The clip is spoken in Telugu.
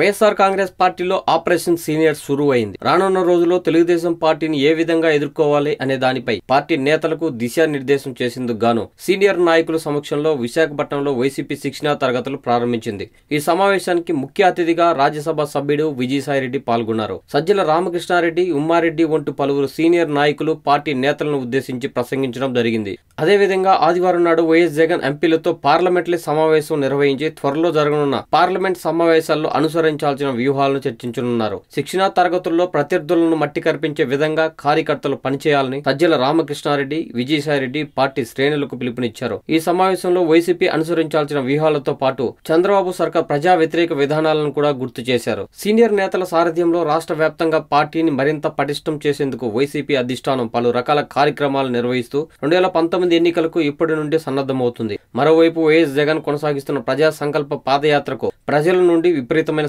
వైఎస్ఆర్ కాంగ్రెస్ పార్టీలో ఆపరేషన్ సీనియర్ శురు అయింది రానున్న రోజుల్లో తెలుగుదేశం పార్టీని ఏ విధంగా ఎదుర్కోవాలి అనే దానిపై పార్టీ నేతలకు దిశానిర్దేశం చేసేందుకు గాను సీనియర్ నాయకుల సమక్షంలో విశాఖపట్నంలో వైసీపీ శిక్షణా తరగతులు ప్రారంభించింది ఈ సమావేశానికి ముఖ్య అతిథిగా రాజ్యసభ సభ్యుడు విజయసాయిరెడ్డి పాల్గొన్నారు సజ్జల రామకృష్ణారెడ్డి ఉమ్మారెడ్డి వంటి పలువురు సీనియర్ నాయకులు పార్టీ నేతలను ఉద్దేశించి ప్రసంగించడం జరిగింది అదేవిధంగా ఆదివారం నాడు వైఎస్ జగన్ ఎంపీలతో పార్లమెంట్లీ సమావేశం నిర్వహించి త్వరలో జరగనున్న పార్లమెంట్ సమావేశాల్లో అనుసరించి అనుసరించాల్సిన వ్యూహాలను చర్చించనున్నారు శిక్షణా తరగతుల్లో ప్రత్యర్థులను మట్టి కర్పించే విధంగా కార్యకర్తలు పనిచేయాలని సజ్జల రామకృష్ణారెడ్డి విజయసాయిరెడ్డి పార్టీ శ్రేణులకు పిలుపునిచ్చారు ఈ సమావేశంలో వైసీపీ అనుసరించాల్సిన వ్యూహాలతో పాటు చంద్రబాబు సర్కార్ ప్రజా వ్యతిరేక విధానాలను కూడా గుర్తు చేశారు సీనియర్ నేతల సారథ్యంలో రాష్ట్ర వ్యాప్తంగా పార్టీని మరింత పటిష్టం చేసేందుకు వైసీపీ అధిష్టానం పలు రకాల కార్యక్రమాలు నిర్వహిస్తూ రెండు వేల పంతొమ్మిది ఎన్నికలకు ఇప్పటి నుండి సన్నద్ధమవుతుంది మరోవైపు వైఎస్ జగన్ కొనసాగిస్తున్న ప్రజా సంకల్ప పాదయాత్రకు ప్రజల నుండి విపరీతమైన